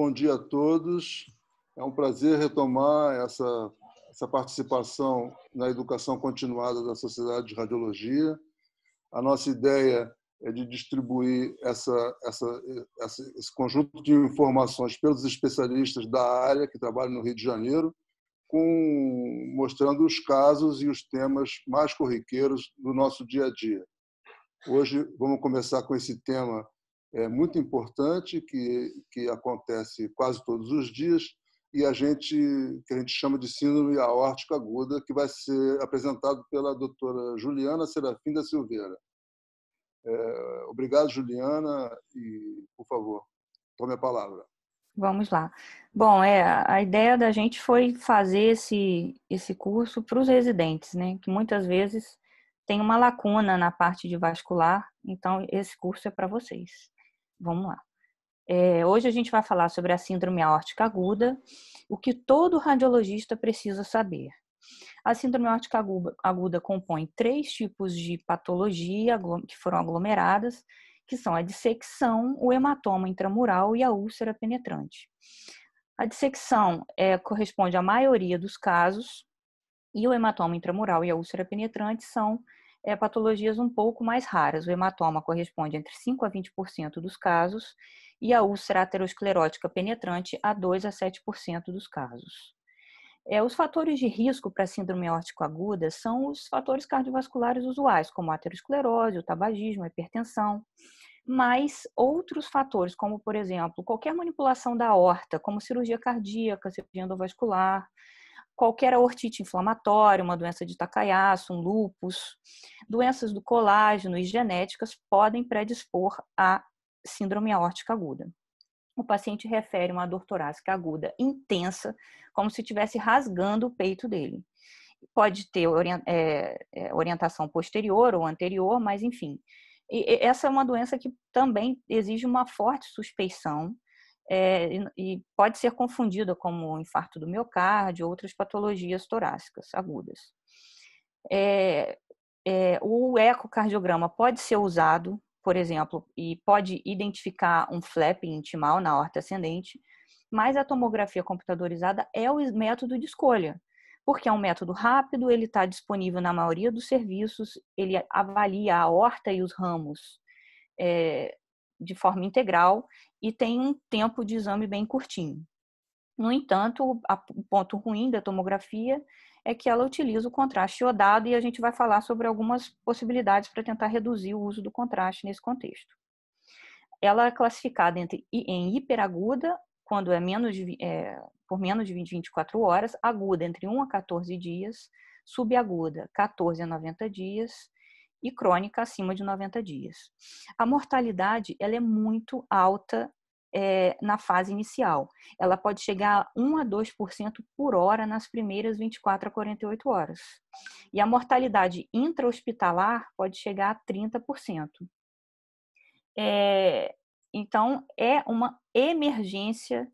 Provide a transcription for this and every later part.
Bom dia a todos. É um prazer retomar essa, essa participação na educação continuada da Sociedade de Radiologia. A nossa ideia é de distribuir essa, essa, esse conjunto de informações pelos especialistas da área que trabalham no Rio de Janeiro, com, mostrando os casos e os temas mais corriqueiros do nosso dia a dia. Hoje vamos começar com esse tema é, muito importante que, que acontece quase todos os dias e a gente que a gente chama de síndrome aórtica aguda, que vai ser apresentado pela doutora Juliana Serafim da Silveira. É, obrigado, Juliana, e por favor, tome a palavra. Vamos lá. Bom, é, a ideia da gente foi fazer esse, esse curso para os residentes, né? Que muitas vezes tem uma lacuna na parte de vascular, então esse curso é para vocês. Vamos lá. É, hoje a gente vai falar sobre a síndrome aórtica aguda, o que todo radiologista precisa saber. A síndrome aórtica aguda compõe três tipos de patologia que foram aglomeradas, que são a dissecção, o hematoma intramural e a úlcera penetrante. A dissecção é, corresponde à maioria dos casos, e o hematoma intramural e a úlcera penetrante são é, patologias um pouco mais raras. O hematoma corresponde entre 5 a 20% dos casos e a úlcera aterosclerótica penetrante a 2 a 7% dos casos. É, os fatores de risco para síndrome órtico aguda são os fatores cardiovasculares usuais, como a aterosclerose, o tabagismo, a hipertensão, mas outros fatores, como por exemplo, qualquer manipulação da horta, como cirurgia cardíaca, cirurgia endovascular, qualquer aortite inflamatória, uma doença de Takayasu, um lúpus, doenças do colágeno e genéticas podem predispor a síndrome aórtica aguda. O paciente refere uma dor torácica aguda intensa, como se estivesse rasgando o peito dele. Pode ter é, é, orientação posterior ou anterior, mas enfim. E essa é uma doença que também exige uma forte suspeição é, e pode ser confundida como infarto do miocárdio ou outras patologias torácicas agudas. É, é, o ecocardiograma pode ser usado, por exemplo, e pode identificar um flapping intimal na horta ascendente, mas a tomografia computadorizada é o método de escolha, porque é um método rápido, ele está disponível na maioria dos serviços, ele avalia a horta e os ramos é, de forma integral e tem um tempo de exame bem curtinho. No entanto, o ponto ruim da tomografia é que ela utiliza o contraste iodado e a gente vai falar sobre algumas possibilidades para tentar reduzir o uso do contraste nesse contexto. Ela é classificada entre, em hiperaguda, quando é, menos de, é, por menos de 24 horas, aguda entre 1 a 14 dias, subaguda 14 a 90 dias e crônica acima de 90 dias. A mortalidade ela é muito alta é, na fase inicial. Ela pode chegar a 1 a 2% por hora nas primeiras 24 a 48 horas. E a mortalidade intra-hospitalar pode chegar a 30%. É, eh, então, é uma emergência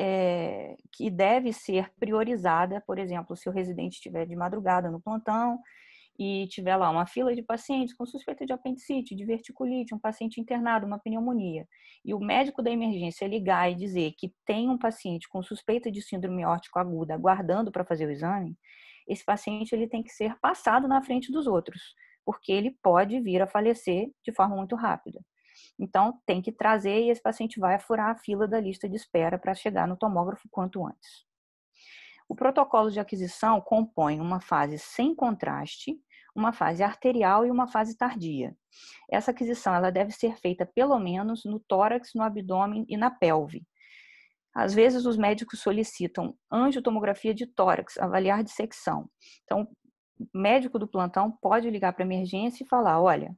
é, que deve ser priorizada, por exemplo, se o residente estiver de madrugada no plantão, e tiver lá uma fila de pacientes com suspeita de apendicite, de verticulite, um paciente internado, uma pneumonia, e o médico da emergência ligar e dizer que tem um paciente com suspeita de síndrome órtico aguda aguardando para fazer o exame, esse paciente ele tem que ser passado na frente dos outros, porque ele pode vir a falecer de forma muito rápida. Então, tem que trazer e esse paciente vai furar a fila da lista de espera para chegar no tomógrafo quanto antes. O protocolo de aquisição compõe uma fase sem contraste, uma fase arterial e uma fase tardia. Essa aquisição ela deve ser feita pelo menos no tórax, no abdômen e na pelve. Às vezes os médicos solicitam angiotomografia de tórax, avaliar dissecção. Então, o médico do plantão pode ligar para emergência e falar: olha,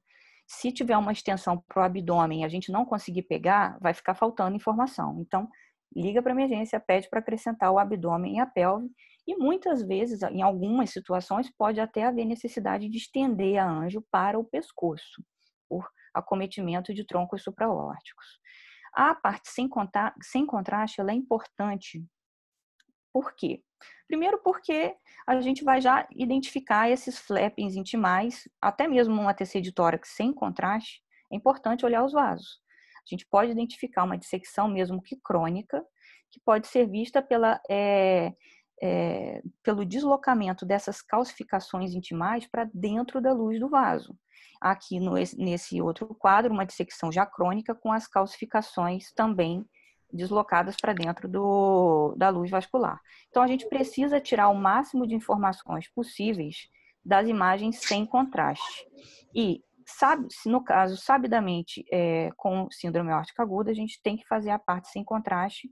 se tiver uma extensão para o abdômen e a gente não conseguir pegar, vai ficar faltando informação. Então, liga para emergência, pede para acrescentar o abdômen e a pelve e muitas vezes, em algumas situações, pode até haver necessidade de estender a anjo para o pescoço, por acometimento de troncos supraórticos. A parte sem, contar, sem contraste é importante. Por quê? Primeiro porque a gente vai já identificar esses flappings intimais, até mesmo uma TC de tórax sem contraste, é importante olhar os vasos. A gente pode identificar uma dissecção mesmo que crônica, que pode ser vista pela é, é, pelo deslocamento dessas calcificações intimais para dentro da luz do vaso. Aqui no, nesse outro quadro, uma dissecção já crônica com as calcificações também deslocadas para dentro do, da luz vascular. Então, a gente precisa tirar o máximo de informações possíveis das imagens sem contraste. E, sabe, no caso, sabidamente, é, com síndrome órtica aguda, a gente tem que fazer a parte sem contraste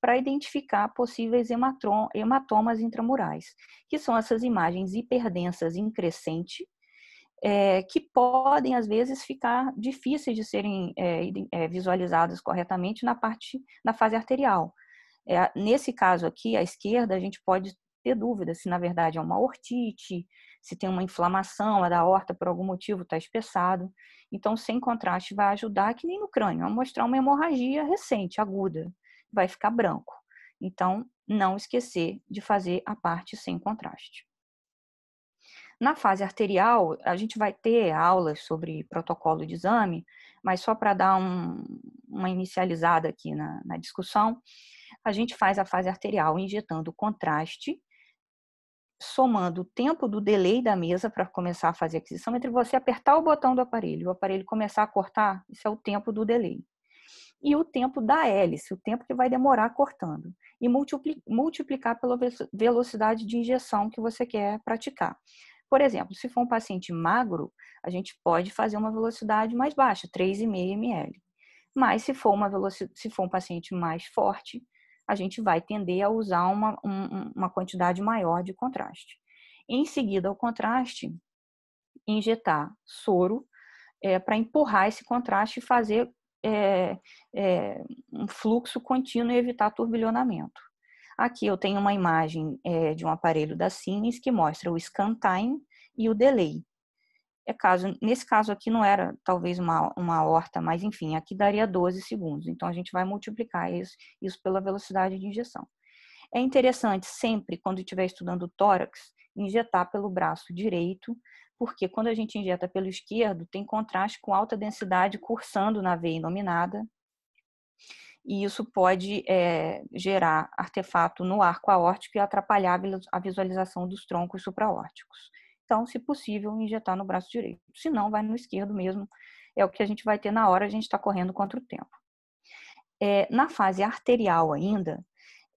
para identificar possíveis hematomas intramurais, que são essas imagens hiperdensas em crescente, é, que podem, às vezes, ficar difíceis de serem é, é, visualizadas corretamente na parte, na fase arterial. É, nesse caso aqui, à esquerda, a gente pode ter dúvida se, na verdade, é uma ortite, se tem uma inflamação, a da horta, por algum motivo, está espessado. Então, sem contraste, vai ajudar, que nem no crânio, a mostrar uma hemorragia recente, aguda vai ficar branco. Então, não esquecer de fazer a parte sem contraste. Na fase arterial, a gente vai ter aulas sobre protocolo de exame, mas só para dar um, uma inicializada aqui na, na discussão, a gente faz a fase arterial injetando contraste, somando o tempo do delay da mesa para começar a fazer a aquisição, entre você apertar o botão do aparelho e o aparelho começar a cortar, isso é o tempo do delay e o tempo da hélice, o tempo que vai demorar cortando, e multiplicar pela velocidade de injeção que você quer praticar. Por exemplo, se for um paciente magro, a gente pode fazer uma velocidade mais baixa, 3,5 ml. Mas se for, uma se for um paciente mais forte, a gente vai tender a usar uma, um, uma quantidade maior de contraste. Em seguida o contraste, injetar soro é, eh, para empurrar esse contraste e fazer é, é, um fluxo contínuo e evitar turbilhonamento. Aqui eu tenho uma imagem é, de um aparelho da Siemens que mostra o scan time e o delay. É caso, nesse caso aqui não era talvez uma, uma horta, mas enfim, aqui daria 12 segundos. Então a gente vai multiplicar isso, isso pela velocidade de injeção. É interessante sempre, quando estiver estudando o tórax, injetar pelo braço direito, porque quando a gente injeta pelo esquerdo, tem contraste com alta densidade cursando na veia inominada, e isso pode é, gerar artefato no arco aórtico e atrapalhar a visualização dos troncos supraórticos. Então, se possível, injetar no braço direito. Se não, vai no esquerdo mesmo. É o que a gente vai ter na hora, a gente está correndo contra o tempo. É, na fase arterial ainda,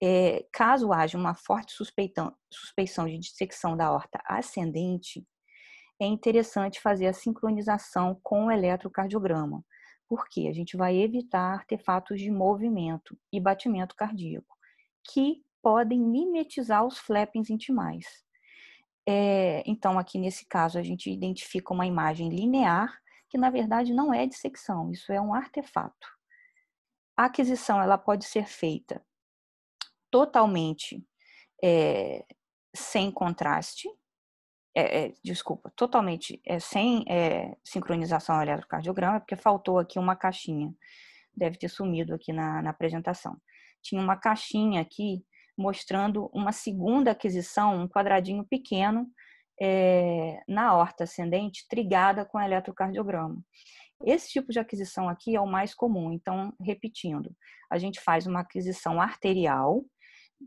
é, caso haja uma forte suspeição, suspeição de dissecção da horta ascendente, é interessante fazer a sincronização com o eletrocardiograma, porque a gente vai evitar artefatos de movimento e batimento cardíaco, que podem mimetizar os flappings intimais. É, então, aqui nesse caso, a gente identifica uma imagem linear, que na verdade não é dissecção, isso é um artefato. A aquisição ela pode ser feita totalmente é, sem contraste, é, é, desculpa, totalmente é, sem é, sincronização ao eletrocardiograma, porque faltou aqui uma caixinha, deve ter sumido aqui na, na apresentação. Tinha uma caixinha aqui mostrando uma segunda aquisição, um quadradinho pequeno é, na horta ascendente, trigada com eletrocardiograma. Esse tipo de aquisição aqui é o mais comum, então, repetindo, a gente faz uma aquisição arterial,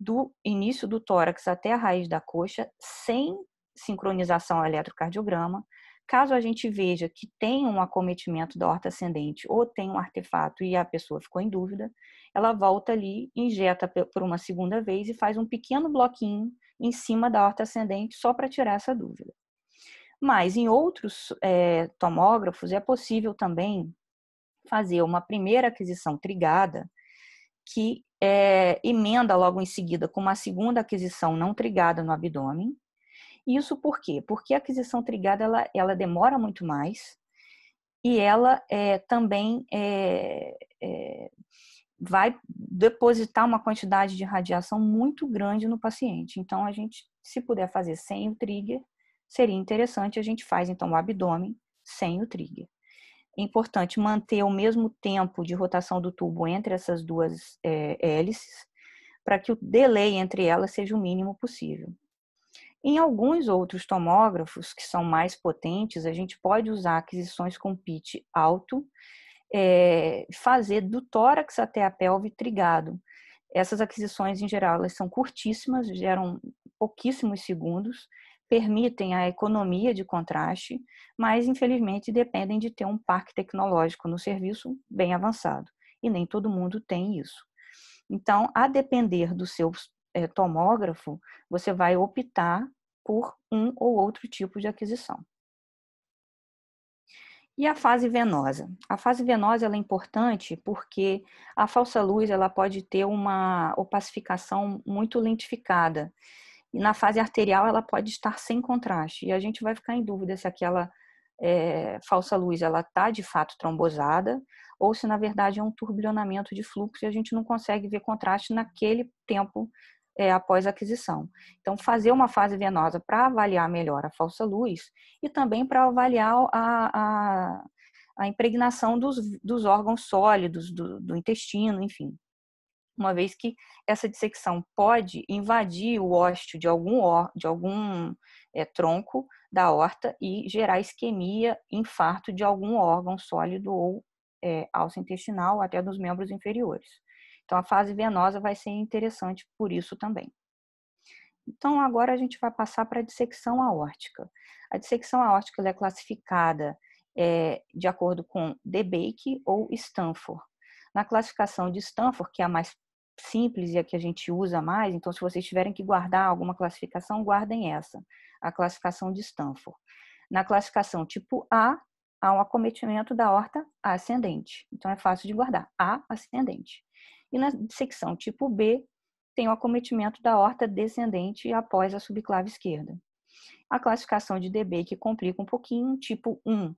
do início do tórax até a raiz da coxa, sem sincronização ao eletrocardiograma. Caso a gente veja que tem um acometimento da horta ascendente ou tem um artefato e a pessoa ficou em dúvida, ela volta ali, injeta por uma segunda vez e faz um pequeno bloquinho em cima da horta ascendente só para tirar essa dúvida. Mas em outros é, tomógrafos é possível também fazer uma primeira aquisição trigada que é, emenda logo em seguida com uma segunda aquisição não trigada no abdômen. Isso por quê? Porque a aquisição trigada ela, ela demora muito mais e ela é, também é, vai depositar uma quantidade de radiação muito grande no paciente. Então, a gente, se puder fazer sem o trigger, seria interessante, a gente faz então o abdômen sem o trigger é importante manter o mesmo tempo de rotação do tubo entre essas duas é, hélices, para que o delay entre elas seja o mínimo possível. Em alguns outros tomógrafos que são mais potentes, a gente pode usar aquisições com pitch alto, é, fazer do tórax até a pelve trigado. Essas aquisições, em geral, elas são curtíssimas, geram pouquíssimos segundos, permitem a economia de contraste, mas infelizmente dependem de ter um parque tecnológico no serviço bem avançado. E nem todo mundo tem isso. Então, a depender do seu é, tomógrafo, você vai optar por um ou outro tipo de aquisição. E a fase venosa? A fase venosa é importante porque a falsa luz ela pode ter uma opacificação muito lentificada. E na fase arterial ela pode estar sem contraste. E a gente vai ficar em dúvida se aquela é, falsa luz ela está de fato trombosada ou se na verdade é um turbilhonamento de fluxo e a gente não consegue ver contraste naquele tempo é, após a aquisição. Então, fazer uma fase venosa para avaliar melhor a falsa luz e também para avaliar a, a, a impregnação dos, dos órgãos sólidos, do, do intestino, enfim uma vez que essa dissecção pode invadir o ósteo de algum, de algum é, tronco da horta e gerar isquemia, infarto de algum órgão sólido ou é, alça intestinal, até dos membros inferiores. Então, a fase venosa vai ser interessante por isso também. Então, agora a gente vai passar para a dissecção aórtica. A dissecção aórtica é classificada é, de acordo com DeBake ou Stanford. Na classificação de Stanford, que é a mais simples e a que a gente usa mais, então se vocês tiverem que guardar alguma classificação, guardem essa, a classificação de Stanford. Na classificação tipo A, há um acometimento da horta ascendente, então é fácil de guardar, A ascendente. E na secção tipo B, tem o um acometimento da horta descendente após a subclave esquerda. A classificação de DB, que complica um pouquinho, tipo 1,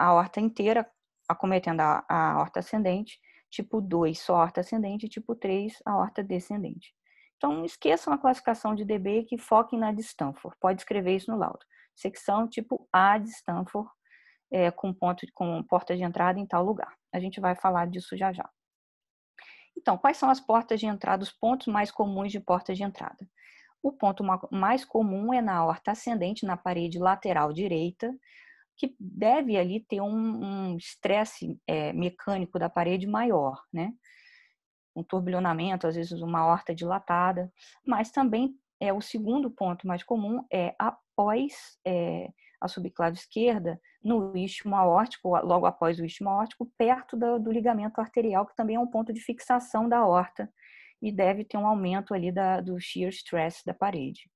a horta inteira acometendo a, a horta ascendente, tipo 2 só a horta ascendente e tipo 3 a horta descendente. Então, esqueçam a classificação de DB que foquem na de Stanford. Pode escrever isso no laudo. Secção tipo A de Stanford, é, com, ponto, com porta de entrada em tal lugar. A gente vai falar disso já já. Então, quais são as portas de entrada, os pontos mais comuns de porta de entrada? O ponto mais comum é na horta ascendente, na parede lateral direita, que deve ali ter um estresse é, mecânico da parede maior, né? Um turbilhonamento, às vezes uma horta dilatada, mas também é o segundo ponto mais comum é após é, a subclave esquerda, no istmo aórtico, logo após o istmo aórtico, perto do, do ligamento arterial, que também é um ponto de fixação da horta e deve ter um aumento ali da, do shear stress da parede.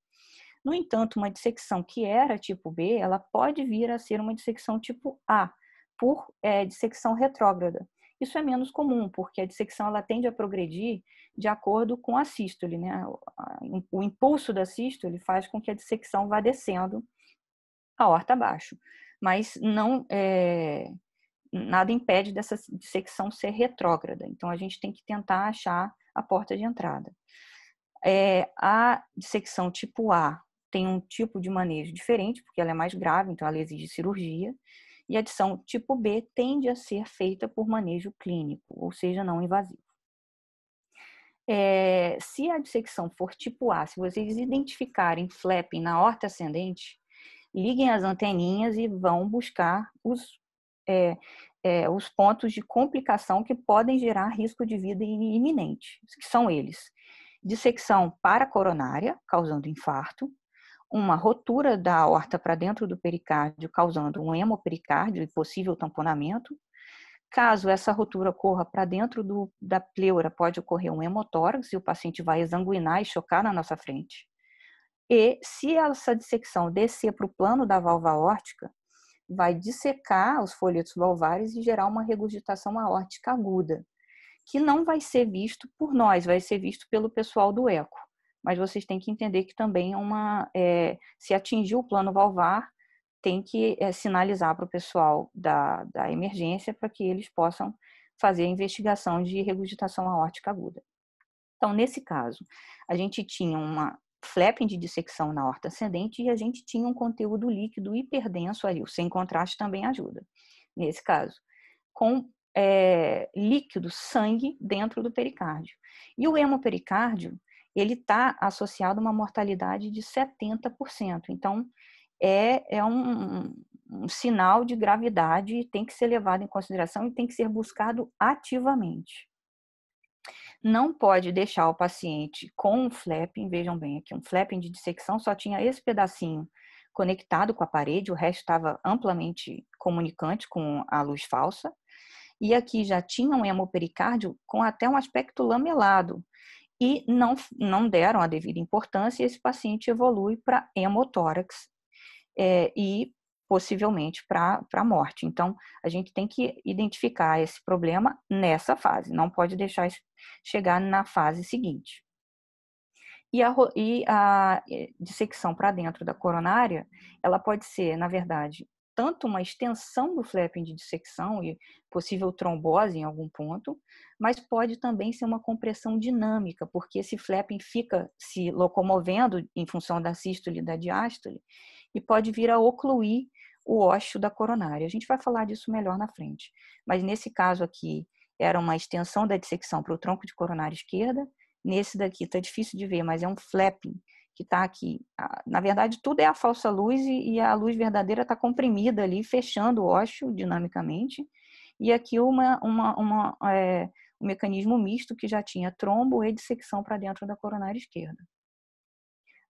No entanto, uma dissecção que era tipo B, ela pode vir a ser uma dissecção tipo A, por é, dissecção retrógrada. Isso é menos comum, porque a dissecção ela tende a progredir de acordo com a sístole. Né? O impulso da sístole faz com que a dissecção vá descendo a horta abaixo. Mas não é, nada impede dessa dissecção ser retrógrada. Então, a gente tem que tentar achar a porta de entrada. É, a dissecção tipo A tem um tipo de manejo diferente, porque ela é mais grave, então ela exige cirurgia. E a adição tipo B tende a ser feita por manejo clínico, ou seja, não invasivo. É, se a dissecção for tipo A, se vocês identificarem flapping na horta ascendente, liguem as anteninhas e vão buscar os, é, é, os pontos de complicação que podem gerar risco de vida iminente, que são eles: dissecção paracoronária, causando infarto, uma rotura da aorta para dentro do pericárdio, causando um hemopericárdio e possível tamponamento. Caso essa rotura ocorra para dentro do, da pleura, pode ocorrer um hemotórax e o paciente vai exanguinar e chocar na nossa frente. E se essa dissecção descer para o plano da valva aórtica, vai dissecar os folhetos valvares e gerar uma regurgitação aórtica aguda, que não vai ser visto por nós, vai ser visto pelo pessoal do eco mas vocês têm que entender que também é uma, é, se atingir o plano valvar, tem que é, sinalizar para o pessoal da, da emergência para que eles possam fazer a investigação de regurgitação aórtica aguda. Então, nesse caso, a gente tinha uma flapping de dissecção na horta ascendente e a gente tinha um conteúdo líquido hiperdenso ali, o sem contraste também ajuda, nesse caso, com é, líquido, sangue, dentro do pericárdio. E o hemopericárdio, ele está associado a uma mortalidade de 70%. Então, é, é um, um sinal de gravidade e tem que ser levado em consideração e tem que ser buscado ativamente. Não pode deixar o paciente com um flapping, vejam bem aqui, um flapping de dissecção só tinha esse pedacinho conectado com a parede, o resto estava amplamente comunicante com a luz falsa. E aqui já tinha um hemopericárdio com até um aspecto lamelado e não, não deram a devida importância e esse paciente evolui para hemotórax é, e possivelmente para a morte. Então, a gente tem que identificar esse problema nessa fase, não pode deixar chegar na fase seguinte. E a, e a é, dissecção para dentro da coronária, ela pode ser, na verdade, tanto uma extensão do flapping de dissecção e possível trombose em algum ponto, mas pode também ser uma compressão dinâmica, porque esse flapping fica se locomovendo em função da sístole e da diástole e pode vir a ocluir o óxido da coronária. A gente vai falar disso melhor na frente, mas nesse caso aqui era uma extensão da dissecção para o tronco de coronária esquerda, nesse daqui está difícil de ver, mas é um flapping que está aqui. Na verdade, tudo é a falsa luz e, a luz verdadeira está comprimida ali, fechando o ócio dinamicamente. E aqui uma, uma, uma é, um mecanismo misto que já tinha trombo e dissecção para dentro da coronária esquerda.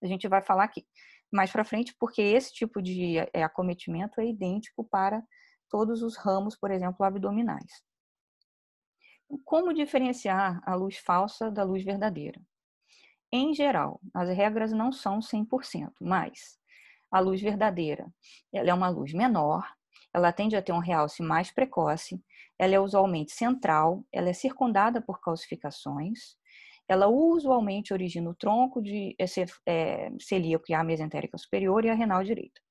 A gente vai falar aqui mais para frente, porque esse tipo de é, acometimento é idêntico para todos os ramos, por exemplo, abdominais. Como diferenciar a luz falsa da luz verdadeira? em geral. As regras não são 100%, mas a luz verdadeira, ela é uma luz menor, ela tende a ter um realce mais precoce, ela é usualmente central, ela é circundada por calcificações, ela usualmente origina o tronco de é, é celíaco e a mesentérica superior e a renal direita.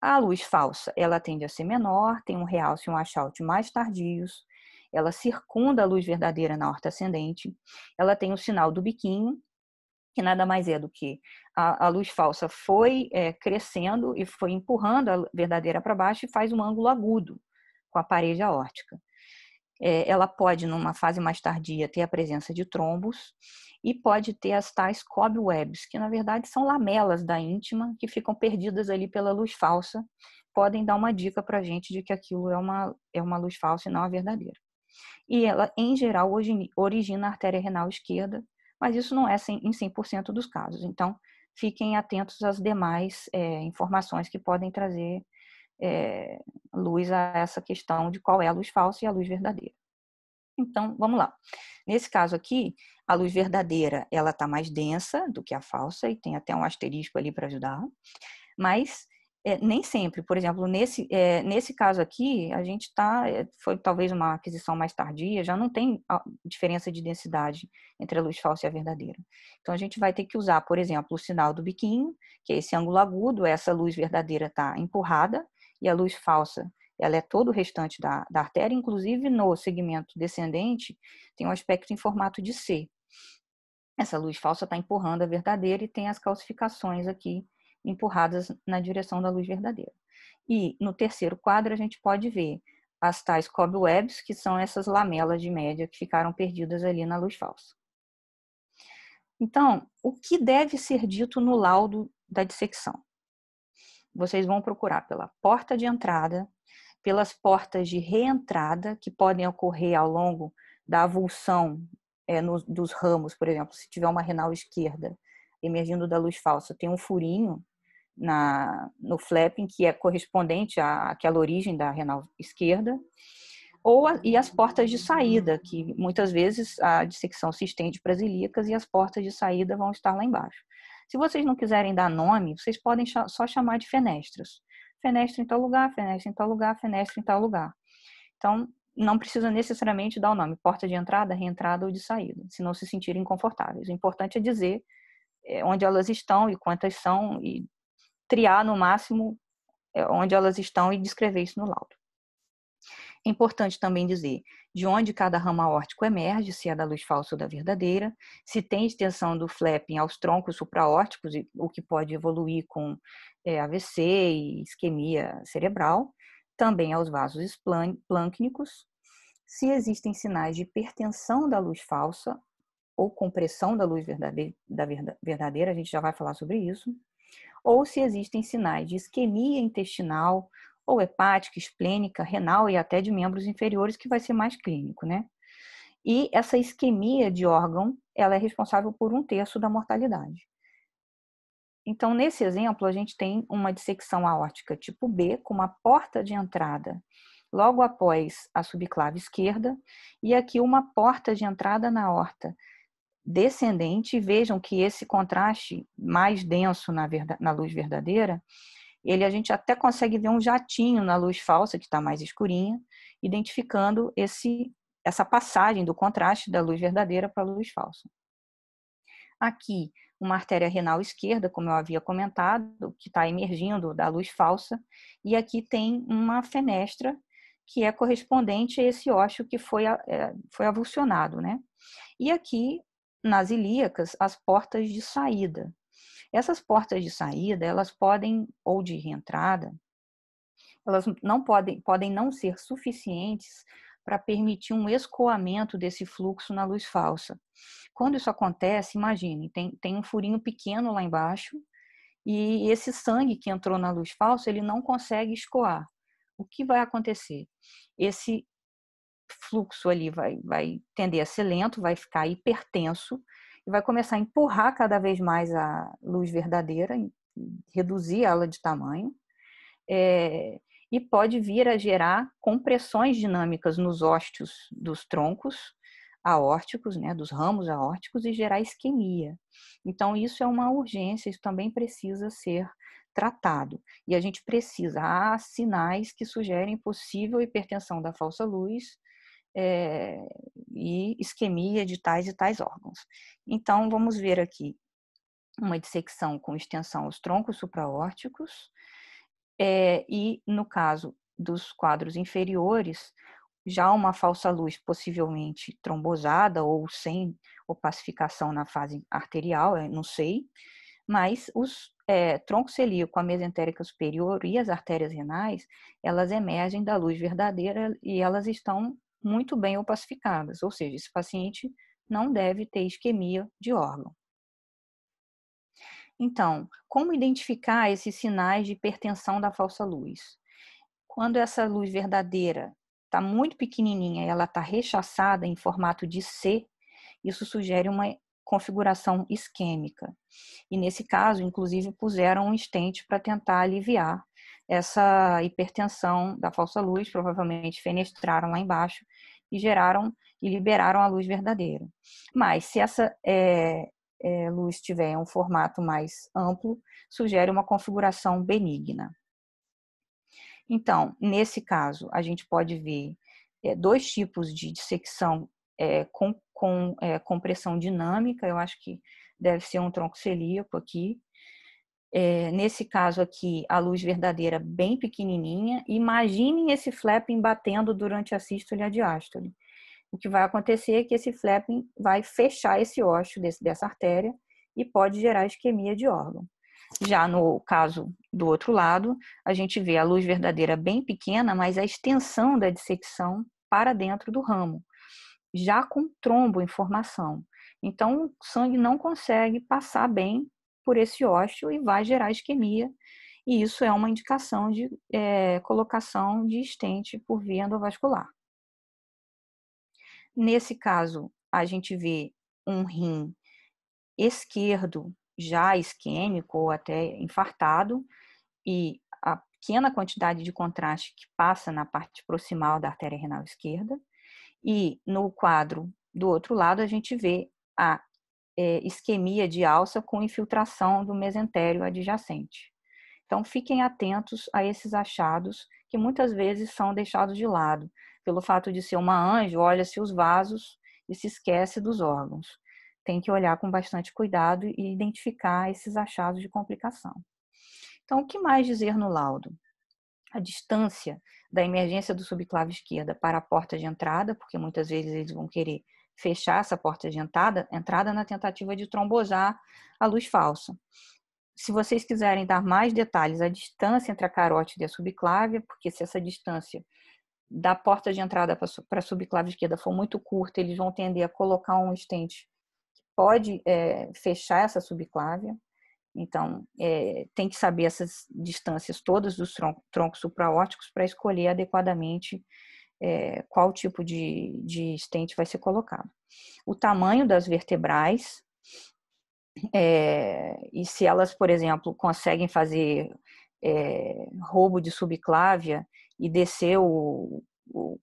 A luz falsa, ela tende a ser menor, tem um realce e um achalte mais tardios, ela circunda a luz verdadeira na horta ascendente, ela tem o sinal do biquinho que nada mais é do que a, a luz falsa foi é, crescendo e foi empurrando a verdadeira para baixo e faz um ângulo agudo com a parede aórtica. É, ela pode, numa fase mais tardia, ter a presença de trombos e pode ter as tais cobwebs, que na verdade são lamelas da íntima que ficam perdidas ali pela luz falsa, podem dar uma dica para a gente de que aquilo é uma, é uma luz falsa e não a verdadeira. E ela, em geral, origina a artéria renal esquerda, mas isso não é em 100% dos casos. Então, fiquem atentos às demais é, informações que podem trazer é, luz a essa questão de qual é a luz falsa e a luz verdadeira. Então, vamos lá. Nesse caso aqui, a luz verdadeira ela está mais densa do que a falsa e tem até um asterisco ali para ajudar, mas é, nem sempre, por exemplo, nesse, é, nesse caso aqui, a gente está, é, foi talvez uma aquisição mais tardia, já não tem diferença de densidade entre a luz falsa e a verdadeira. Então, a gente vai ter que usar, por exemplo, o sinal do biquinho, que é esse ângulo agudo, essa luz verdadeira está empurrada, e a luz falsa ela é todo o restante da, da artéria, inclusive no segmento descendente, tem um aspecto em formato de C. Essa luz falsa está empurrando a verdadeira e tem as calcificações aqui empurradas na direção da luz verdadeira. E no terceiro quadro a gente pode ver as tais cobwebs, que são essas lamelas de média que ficaram perdidas ali na luz falsa. Então, o que deve ser dito no laudo da dissecção? Vocês vão procurar pela porta de entrada, pelas portas de reentrada, que podem ocorrer ao longo da avulsão é, no, dos ramos, por exemplo, se tiver uma renal esquerda, emergindo da luz falsa tem um furinho na, no flapping que é correspondente à, àquela origem da renal esquerda, ou a, e as portas de saída, que muitas vezes a dissecção se estende para as ilíacas e as portas de saída vão estar lá embaixo. Se vocês não quiserem dar nome, vocês podem só chamar de fenestras. Fenestra em tal lugar, fenestra em tal lugar, fenestra em tal lugar. Então, não precisa necessariamente dar o nome, porta de entrada, reentrada ou de saída, se não se sentirem confortáveis. O importante é dizer é, onde elas estão e quantas são e triar no máximo é, onde elas estão e descrever isso no laudo. É importante também dizer de onde cada rama órtico emerge, se é da luz falsa ou da verdadeira, se tem extensão do flapping aos troncos supraórticos, o que pode evoluir com é, AVC e isquemia cerebral, também aos vasos plânquicos, se existem sinais de hipertensão da luz falsa ou compressão da luz verdadeira, da verdadeira, a gente já vai falar sobre isso, ou se existem sinais de isquemia intestinal ou hepática, esplênica, renal e até de membros inferiores, que vai ser mais clínico, né? E essa isquemia de órgão, ela é responsável por um terço da mortalidade. Então, nesse exemplo, a gente tem uma dissecção aórtica tipo B, com uma porta de entrada logo após a subclave esquerda, e aqui uma porta de entrada na aorta descendente e vejam que esse contraste mais denso na, verdade, na luz verdadeira, ele a gente até consegue ver um jatinho na luz falsa que está mais escurinha, identificando esse essa passagem do contraste da luz verdadeira para a luz falsa. Aqui, uma artéria renal esquerda, como eu havia comentado, que está emergindo da luz falsa, e aqui tem uma fenestra que é correspondente a esse ócio que foi, é, foi avulsionado, né? E aqui nas ilíacas as portas de saída. Essas portas de saída, elas podem, ou de reentrada, elas não podem, podem não ser suficientes para permitir um escoamento desse fluxo na luz falsa. Quando isso acontece, imagine, tem, tem um furinho pequeno lá embaixo e esse sangue que entrou na luz falsa, ele não consegue escoar. O que vai acontecer? Esse fluxo ali vai, vai tender a ser lento, vai ficar hipertenso e vai começar a empurrar cada vez mais a luz verdadeira, reduzir ela de tamanho. É, e pode vir a gerar compressões dinâmicas nos ósteos dos troncos aórticos, né, dos ramos aórticos e gerar isquemia. Então isso é uma urgência, isso também precisa ser tratado. E a gente precisa há sinais que sugerem possível hipertensão da falsa luz, é, e isquemia de tais e tais órgãos. Então, vamos ver aqui uma dissecção com extensão aos troncos supraórticos, é, e no caso dos quadros inferiores, já uma falsa luz possivelmente trombosada ou sem opacificação na fase arterial, eh, não sei, mas os é, tronco celíaco, a mesentérica superior e as artérias renais, elas emergem da luz verdadeira e elas estão muito bem opacificadas, ou seja, esse paciente não deve ter isquemia de órgão. Então, como identificar esses sinais de hipertensão da falsa luz? Quando essa luz verdadeira está muito pequenininha e ela está rechaçada em formato de C, isso sugere uma configuração isquêmica. E nesse caso, inclusive, puseram um estente para tentar aliviar essa hipertensão da falsa luz, provavelmente fenestraram lá embaixo e geraram e liberaram a luz verdadeira. Mas se essa é, é, luz tiver um formato mais amplo, sugere uma configuração benigna. Então, nesse caso, a gente pode ver é, dois tipos de dissecção é, com, com é, compressão dinâmica, eu acho que deve ser um tronco celíaco aqui, é, nesse caso aqui, a luz verdadeira bem pequenininha. Imaginem esse flapping batendo durante a sístole e a diástole. O que vai acontecer é que esse flapping vai fechar esse ócio desse, dessa artéria e pode gerar isquemia de órgão. Já no caso do outro lado, a gente vê a luz verdadeira bem pequena, mas a extensão da dissecção para dentro do ramo, já com trombo em formação. Então, o sangue não consegue passar bem por esse ócio e vai gerar isquemia. E isso é uma indicação de é, colocação de estente por via endovascular. Nesse caso, a gente vê um rim esquerdo já isquêmico ou até infartado e a pequena quantidade de contraste que passa na parte proximal da artéria renal esquerda. E no quadro do outro lado, a gente vê a é, isquemia de alça com infiltração do mesentério adjacente. Então, fiquem atentos a esses achados que muitas vezes são deixados de lado. Pelo fato de ser uma anjo, olha-se os vasos e se esquece dos órgãos. Tem que olhar com bastante cuidado e identificar esses achados de complicação. Então, o que mais dizer no laudo? A distância da emergência do subclave esquerda para a porta de entrada, porque muitas vezes eles vão querer fechar essa porta de entrada, entrada na tentativa de trombosar a luz falsa. Se vocês quiserem dar mais detalhes, a distância entre a carótida e a subclávia, porque se essa distância da porta de entrada para a subclávia esquerda for muito curta, eles vão tender a colocar um estente que pode é, fechar essa subclávia. Então, é, tem que saber essas distâncias todas dos troncos, troncos supraórticos para escolher adequadamente é, qual tipo de, de estente vai ser colocado. O tamanho das vertebrais, é, e se elas, por exemplo, conseguem fazer é, roubo de subclávia e descer o, o,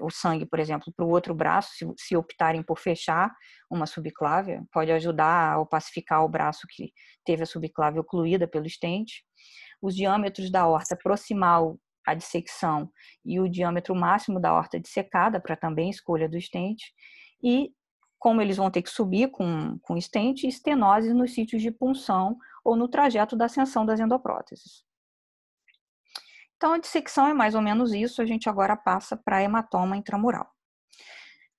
o sangue, por exemplo, para o outro braço, se, se, optarem por fechar uma subclávia, pode ajudar a opacificar o braço que teve a subclávia ocluída pelo estente. Os diâmetros da horta proximal a dissecção e o diâmetro máximo da horta dissecada para também escolha do estente e como eles vão ter que subir com, com estente, estenose nos sítios de punção ou no trajeto da ascensão das endopróteses. Então, a dissecção é mais ou menos isso, a gente agora passa para hematoma intramural.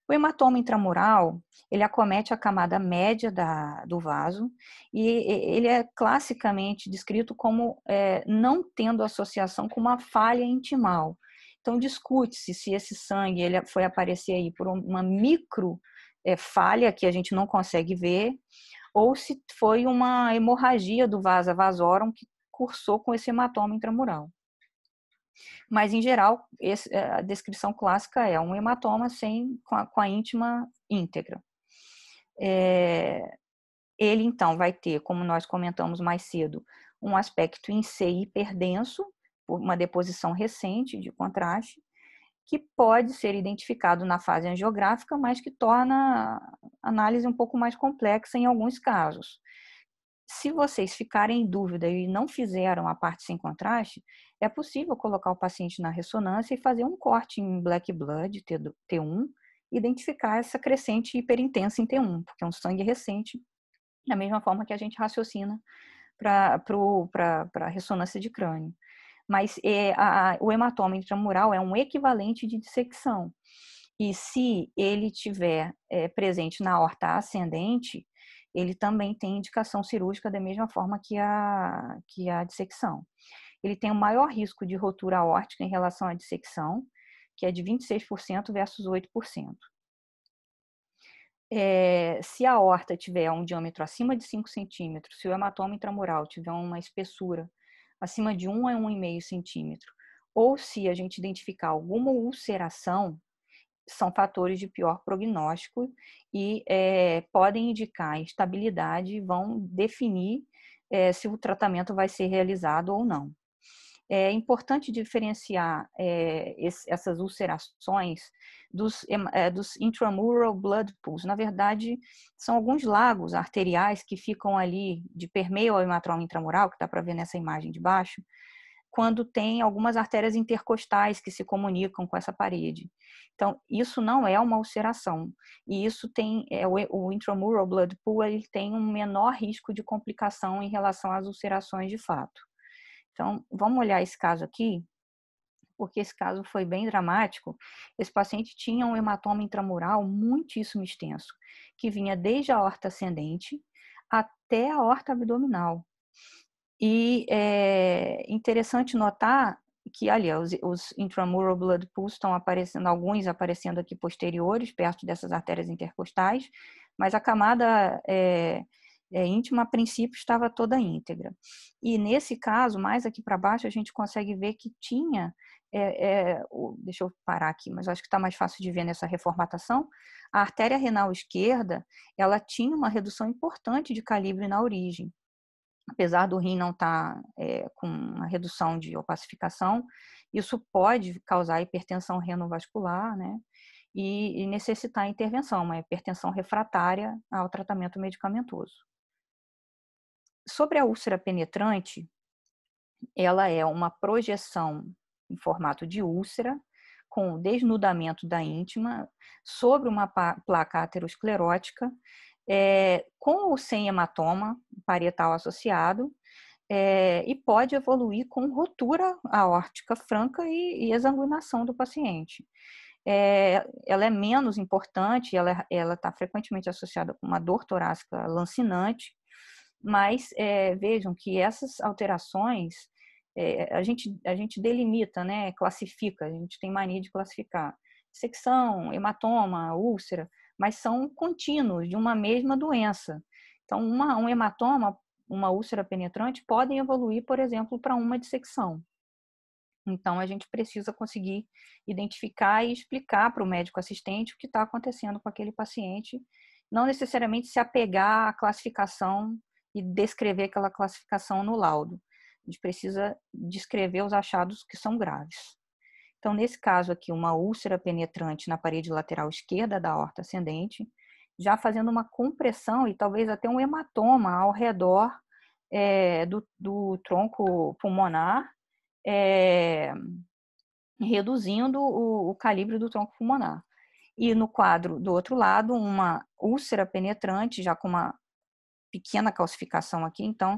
O hematoma intramural, ele acomete a camada média da, do vaso e ele é classicamente descrito como é, não tendo associação com uma falha intimal. Então, discute-se se esse sangue ele foi aparecer aí por uma micro é, falha que a gente não consegue ver, ou se foi uma hemorragia do vaso vasorum que cursou com esse hematoma intramural. Mas, em geral, esse, eh, a descrição clássica é um hematoma sem, com, a, com a íntima íntegra. É, ele, então, vai ter, como nós comentamos mais cedo, um aspecto em C hiperdenso, por uma deposição recente de contraste, que pode ser identificado na fase angiográfica, mas que torna a análise um pouco mais complexa em alguns casos se vocês ficarem em dúvida e não fizeram a parte sem contraste, é possível colocar o paciente na ressonância e fazer um corte em black blood T1, identificar essa crescente hiperintensa em T1, porque é um sangue recente, da mesma forma que a gente raciocina para a ressonância de crânio. Mas é, a, o hematoma intramural é um equivalente de dissecção. E se ele tiver é, presente na horta ascendente, ele também tem indicação cirúrgica da mesma forma que a, que a dissecção. Ele tem o maior risco de rotura aórtica em relação à dissecção, que é de 26% versus 8%. É, se a horta tiver um diâmetro acima de 5 centímetros, se o hematoma intramural tiver uma espessura acima de 1 a 1,5 centímetro, ou se a gente identificar alguma ulceração, são fatores de pior prognóstico e é, podem indicar instabilidade e vão definir é, se o tratamento vai ser realizado ou não. É importante diferenciar é, esse, essas ulcerações dos, dos, intramural blood pools. Na verdade, são alguns lagos arteriais que ficam ali de permeio ao hematroma intramural, que dá para ver nessa imagem de baixo, quando tem algumas artérias intercostais que se comunicam com essa parede. Então, isso não é uma ulceração. E isso tem, é, o, o intramural blood pool, ele tem um menor risco de complicação em relação às ulcerações de fato. Então, vamos olhar esse caso aqui, porque esse caso foi bem dramático. Esse paciente tinha um hematoma intramural muitíssimo extenso, que vinha desde a horta ascendente até a horta abdominal. E é interessante notar que ali os, os intramural blood pools estão aparecendo, alguns aparecendo aqui posteriores, perto dessas artérias intercostais, mas a camada é, é, íntima, a princípio, estava toda íntegra. E nesse caso, mais aqui para baixo, a gente consegue ver que tinha, é, deixa eu parar aqui, mas acho que está mais fácil de ver nessa reformatação, a artéria renal esquerda, ela tinha uma redução importante de calibre na origem apesar do rim não estar tá, é, com uma redução de opacificação, isso pode causar hipertensão renovascular, né? E, e necessitar intervenção, uma hipertensão refratária ao tratamento medicamentoso. Sobre a úlcera penetrante, ela é uma projeção em formato de úlcera, com desnudamento da íntima, sobre uma placa aterosclerótica, é, com ou sem hematoma parietal associado, é, e pode evoluir com ruptura aórtica franca e, e exanguinação do paciente. É, ela é menos importante, ela é, está frequentemente associada com uma dor torácica lancinante, mas é, vejam que essas alterações é, a, gente, a gente delimita, né, classifica, a gente tem mania de classificar. Secção, hematoma, úlcera, mas são contínuos de uma mesma doença. Então, uma, um hematoma, uma úlcera penetrante, podem evoluir, por exemplo, para uma dissecção. Então, a gente precisa conseguir identificar e explicar para o médico assistente o que está acontecendo com aquele paciente, não necessariamente se apegar à classificação e descrever aquela classificação no laudo. A gente precisa descrever os achados que são graves. Então, nesse caso aqui, uma úlcera penetrante na parede lateral esquerda da horta ascendente, já fazendo uma compressão e talvez até um hematoma ao redor é, do, do, tronco pulmonar, é, reduzindo o, o calibre do tronco pulmonar. E no quadro do outro lado, uma úlcera penetrante, já com uma pequena calcificação aqui, então,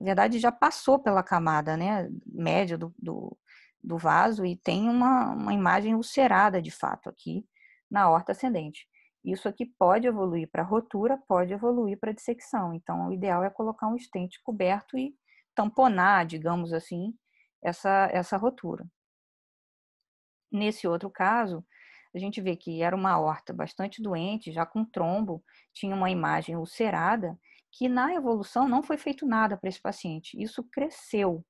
na verdade, já passou pela camada né, média do, do, do vaso e tem uma, uma imagem ulcerada de fato aqui na horta ascendente. Isso aqui pode evoluir para rotura, pode evoluir para dissecção. Então, o ideal é colocar um estente coberto e tamponar, digamos assim, essa, essa rotura. Nesse outro caso, a gente vê que era uma horta bastante doente, já com trombo, tinha uma imagem ulcerada, que na evolução não foi feito nada para esse paciente. Isso cresceu.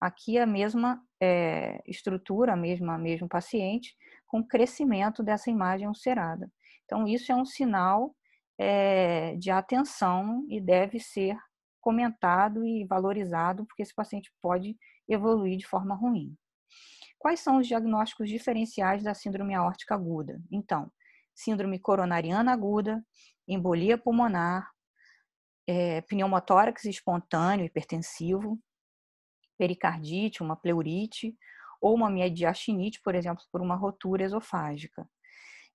Aqui é a mesma é, estrutura, a mesma, a mesmo paciente, com crescimento dessa imagem ulcerada. Então, isso é um sinal é, de atenção e deve ser comentado e valorizado, porque esse paciente pode evoluir de forma ruim. Quais são os diagnósticos diferenciais da síndrome aórtica aguda? Então, síndrome coronariana aguda, embolia pulmonar, é, pneumotórax espontâneo hipertensivo, pericardite, uma pleurite ou uma mediastinite, por exemplo, por uma rotura esofágica.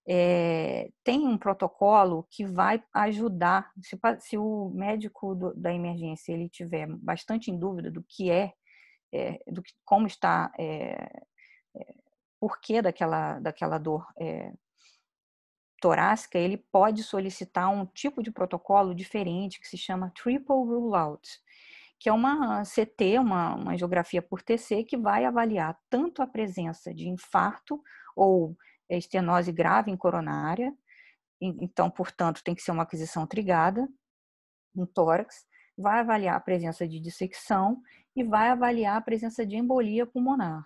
É, tem um protocolo que vai ajudar, se, se o médico do, da emergência ele tiver bastante em dúvida do que é, é do que, como está, é, é porquê daquela, daquela dor é, torácica, ele pode solicitar um tipo de protocolo diferente que se chama triple rule out, que é uma CT, uma, uma angiografia por TC, que vai avaliar tanto a presença de infarto ou estenose grave em coronária, então, portanto, tem que ser uma aquisição trigada no tórax, vai avaliar a presença de dissecção e vai avaliar a presença de embolia pulmonar.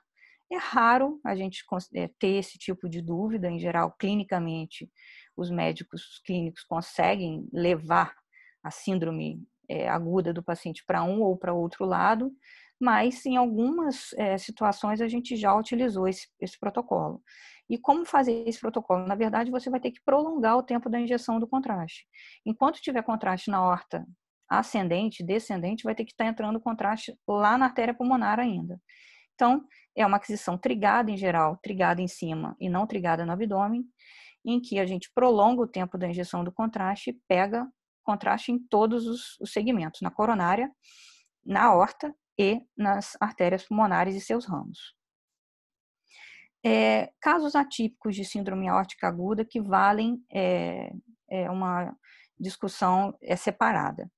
É raro a gente é, ter esse tipo de dúvida, em geral, clinicamente, os médicos clínicos conseguem levar a síndrome é, aguda do paciente para um ou para outro lado, mas em algumas é, situações a gente já utilizou esse, esse protocolo. E como fazer esse protocolo? Na verdade, você vai ter que prolongar o tempo da injeção do contraste. Enquanto tiver contraste na horta ascendente, descendente, vai ter que estar tá entrando contraste lá na artéria pulmonar ainda. Então, é uma aquisição trigada em geral, trigada em cima e não trigada no abdômen, em que a gente prolonga o tempo da injeção do contraste e pega contraste em todos os, os segmentos, na coronária, na horta e nas artérias pulmonares e seus ramos. É, casos atípicos de síndrome aórtica aguda que valem é, é uma discussão é separada.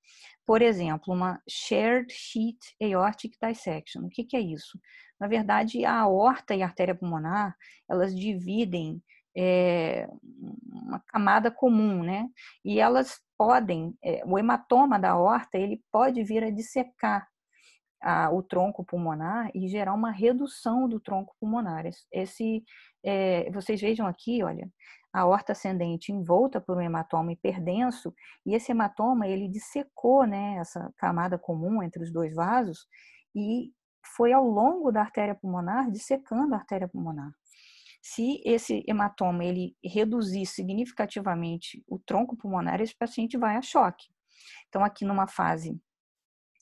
Por exemplo, uma shared sheet aortic dissection. O que, que é isso? Na verdade, a aorta e a artéria pulmonar, elas dividem é, uma camada comum, né? E elas podem, é, o hematoma da horta, ele pode vir a dissecar a, o tronco pulmonar e gerar uma redução do tronco pulmonar. Esse, é, vocês vejam aqui, olha, a horta ascendente envolta por um hematoma hiperdenso, e esse hematoma ele dissecou né, essa camada comum entre os dois vasos e foi ao longo da artéria pulmonar dissecando a artéria pulmonar. Se esse hematoma ele reduzir significativamente o tronco pulmonar, esse paciente vai a choque. Então, aqui numa fase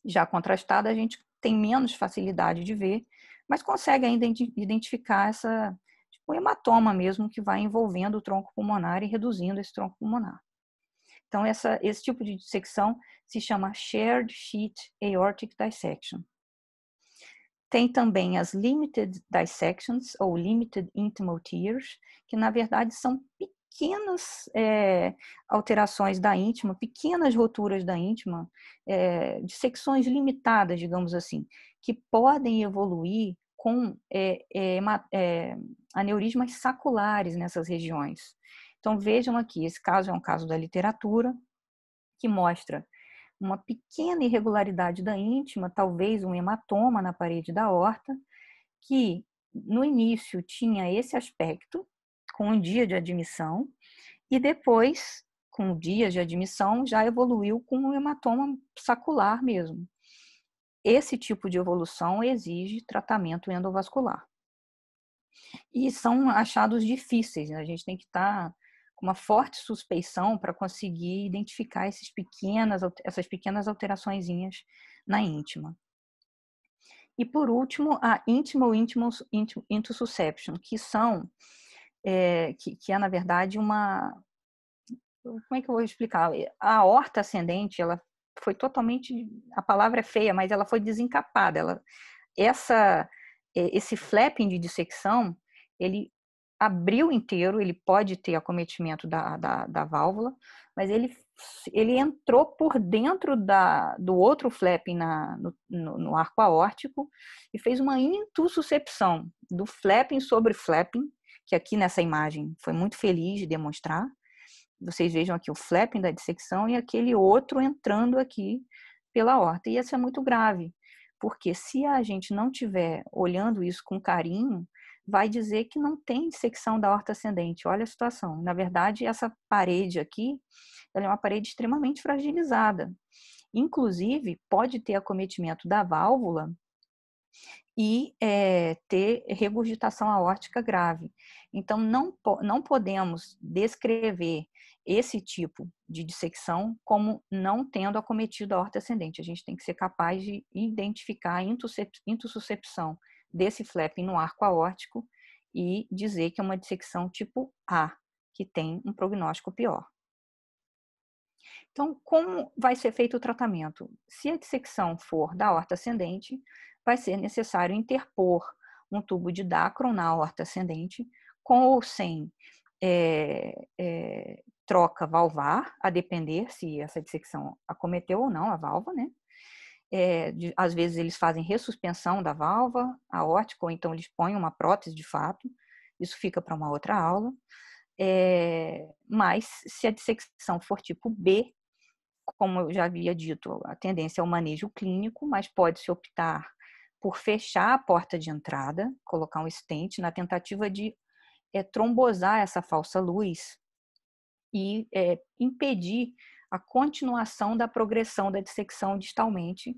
já contrastada, a gente tem menos facilidade de ver, mas consegue ainda identificar essa tipo, hematoma mesmo que vai envolvendo o tronco pulmonar e reduzindo esse tronco pulmonar. Então, essa, esse tipo de dissecção se chama Shared Sheet Aortic Dissection. Tem também as limited dissections ou limited intimal tears, que na verdade são pequenas é, alterações da íntima, pequenas roturas da íntima, é, de secções limitadas, digamos assim, que podem evoluir com é, aneurismas saculares nessas regiões. Então vejam aqui, esse caso é um caso da literatura que mostra uma pequena irregularidade da íntima, talvez um hematoma na parede da horta, que no início tinha esse aspecto, com um dia de admissão, e depois, com dias de admissão, já evoluiu com um hematoma sacular mesmo. Esse tipo de evolução exige tratamento endovascular. E são achados difíceis, né? a gente tem que estar tá com uma forte suspeição para conseguir identificar esses pequenas, essas pequenas alterações na íntima. E por último, a íntima intimal intussusception, que são é, que, que, é na verdade uma como é que eu vou explicar? A horta ascendente, ela foi totalmente, a palavra é feia, mas ela foi desencapada. Ela, essa, é, esse flapping de dissecção, ele abriu inteiro, ele pode ter acometimento da, da, da válvula, mas ele, ele entrou por dentro da, do outro flapping na, no, no, no arco aórtico e fez uma intussuscepção do flapping sobre flapping, que aqui nessa imagem foi muito feliz de demonstrar. Vocês vejam aqui o flapping da dissecção e aquele outro entrando aqui pela horta. E isso é muito grave, porque se a gente não tiver olhando isso com carinho, vai dizer que não tem dissecção da horta ascendente. Olha a situação. Na verdade, essa parede aqui, é uma parede extremamente fragilizada. Inclusive, pode ter acometimento da válvula e é, ter regurgitação aórtica grave. Então, não, não podemos descrever esse tipo de dissecção como não tendo acometido a horta ascendente. A gente tem que ser capaz de identificar a intussuscepção desse flapping no arco aórtico e dizer que é uma dissecção tipo A, que tem um prognóstico pior. Então, como vai ser feito o tratamento? Se a dissecção for da horta ascendente, vai ser necessário interpor um tubo de Dacron na horta ascendente, com ou sem é, é, troca valvar, a depender se essa dissecção acometeu ou não a valva, né? É, de, às vezes eles fazem ressuspensão da válvula aórtica, ou então eles põem uma prótese de fato, isso fica para uma outra aula. É, mas se a dissecção for tipo B, como eu já havia dito, a tendência é o manejo clínico, mas pode-se optar por fechar a porta de entrada, colocar um estente na tentativa de é, trombosar essa falsa luz e impedir a continuação da progressão da dissecção distalmente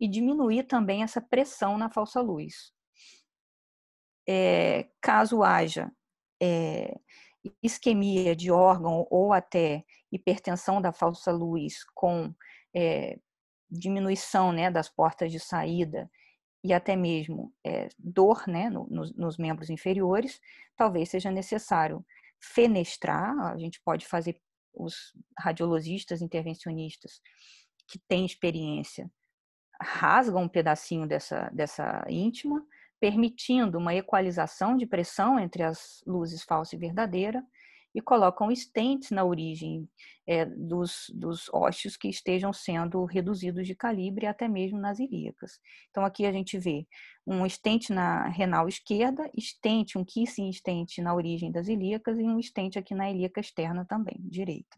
e diminuir também essa pressão na falsa luz. É, caso haja é, isquemia de órgão ou até hipertensão da falsa luz com é, diminuição né, das portas de saída e até mesmo é, dor né, no, nos, nos membros inferiores, talvez seja necessário fenestrar, a gente pode fazer os radiologistas intervencionistas que têm experiência rasgam um pedacinho dessa, dessa íntima, permitindo uma equalização de pressão entre as luzes falsa e verdadeira, e colocam estentes na origem é, dos, dos ósseos que estejam sendo reduzidos de calibre, até mesmo nas ilíacas. Então, aqui a gente vê um estente na renal esquerda, estente, um kissing estente na origem das ilíacas e um estente aqui na ilíaca externa também, direita.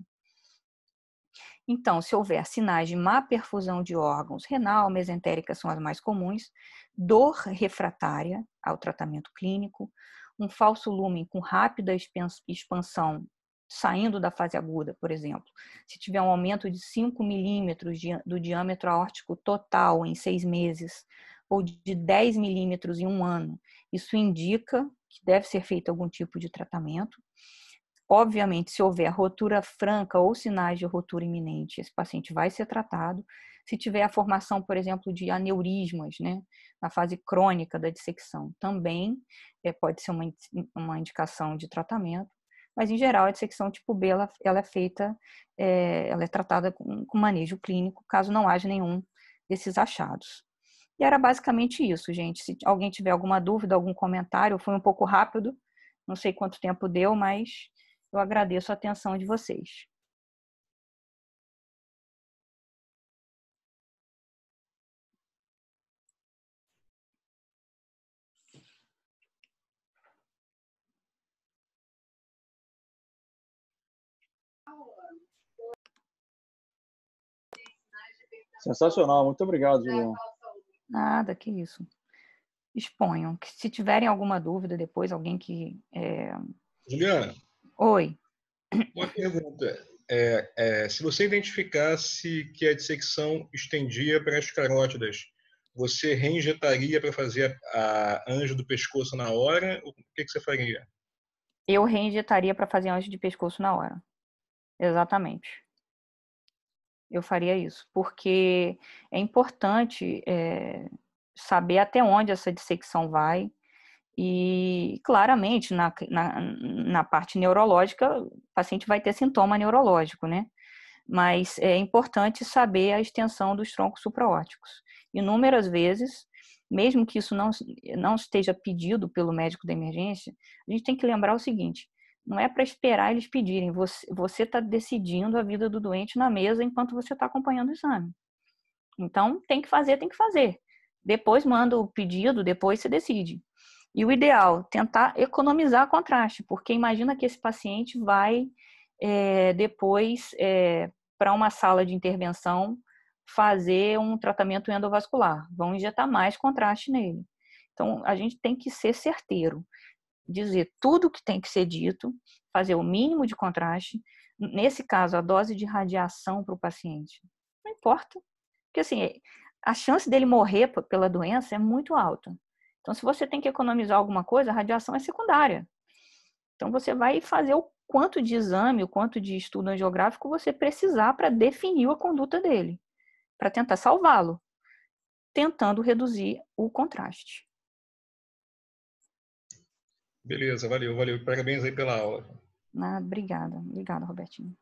Então, se houver sinais de má perfusão de órgãos, renal, mesentérica são as mais comuns, dor refratária ao tratamento clínico, um falso lumen com rápida expansão saindo da fase aguda, por exemplo, se tiver um aumento de 5 milímetros do diâmetro aórtico total em seis meses, ou de 10 milímetros em um ano, isso indica que deve ser feito algum tipo de tratamento. Obviamente, se houver rotura franca ou sinais de rotura iminente, esse paciente vai ser tratado. Se tiver a formação, por exemplo, de aneurismas, né, na fase crônica da dissecção, também é, pode ser uma, uma indicação de tratamento. Mas, em geral, a dissecção tipo B ela, ela é feita, é, ela é tratada com, com manejo clínico, caso não haja nenhum desses achados. E era basicamente isso, gente. Se alguém tiver alguma dúvida, algum comentário, foi um pouco rápido, não sei quanto tempo deu, mas eu agradeço a atenção de vocês. Sensacional, muito obrigado, Julião. Nada, que isso. Exponham. Que se tiverem alguma dúvida depois, alguém que. É... Juliana, Oi. Uma pergunta. É, é, se você identificasse que a dissecção estendia para as carótidas, você reinjetaria para fazer a, a anjo do pescoço na hora? O que, que você faria? Eu reinjetaria para fazer anjo de pescoço na hora. Exatamente. Eu faria isso, porque é importante é, saber até onde essa dissecção vai, e claramente, na, na, na, parte neurológica, o paciente vai ter sintoma neurológico, né? Mas é importante saber a extensão dos troncos supraóticos. Inúmeras vezes, mesmo que isso não, não esteja pedido pelo médico da emergência, a gente tem que lembrar o seguinte: não é para esperar eles pedirem, você está decidindo a vida do doente na mesa enquanto você está acompanhando o exame. Então, tem que fazer, tem que fazer. Depois manda o pedido, depois você decide. E o ideal, tentar economizar contraste, porque imagina que esse paciente vai é, depois é, para uma sala de intervenção fazer um tratamento endovascular, vão injetar mais contraste nele. Então, a gente tem que ser certeiro, dizer tudo o que tem que ser dito, fazer o mínimo de contraste. Nesse caso, a dose de radiação para o paciente. Não importa. Porque, assim, a chance dele morrer pela doença é muito alta. Então, se você tem que economizar alguma coisa, a radiação é secundária. Então, você vai fazer o quanto de exame, o quanto de estudo angiográfico você precisar para definir a conduta dele, para tentar salvá-lo, tentando reduzir o contraste. Beleza, valeu, valeu. Parabéns aí pela aula. Ah, obrigada, obrigada, Robertinho.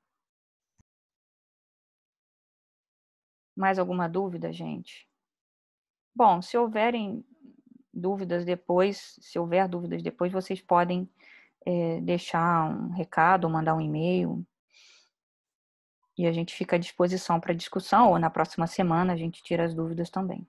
Mais alguma dúvida, gente? Bom, se houverem dúvidas depois, se houver dúvidas depois, vocês podem é, deixar um recado, mandar um e-mail. E a gente fica à disposição para discussão, ou na próxima semana a gente tira as dúvidas também.